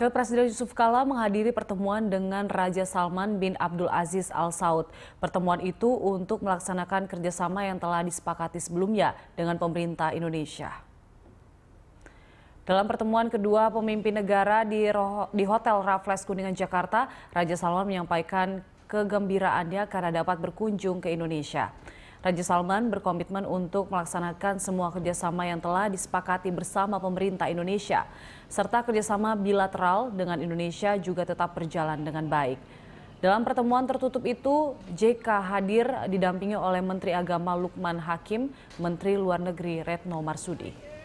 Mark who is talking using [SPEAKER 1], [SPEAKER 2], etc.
[SPEAKER 1] Wakil Presiden Yusuf Kala menghadiri pertemuan dengan Raja Salman bin Abdul Aziz Al Saud. Pertemuan itu untuk melaksanakan kerjasama yang telah disepakati sebelumnya dengan pemerintah Indonesia. Dalam pertemuan kedua pemimpin negara di, di Hotel Raffles Kuningan Jakarta, Raja Salman menyampaikan kegembiraannya karena dapat berkunjung ke Indonesia. Raja Salman berkomitmen untuk melaksanakan semua kerjasama yang telah disepakati bersama pemerintah Indonesia, serta kerjasama bilateral dengan Indonesia juga tetap berjalan dengan baik. Dalam pertemuan tertutup itu, JK hadir didampingi oleh Menteri Agama Lukman Hakim, Menteri Luar Negeri Retno Marsudi.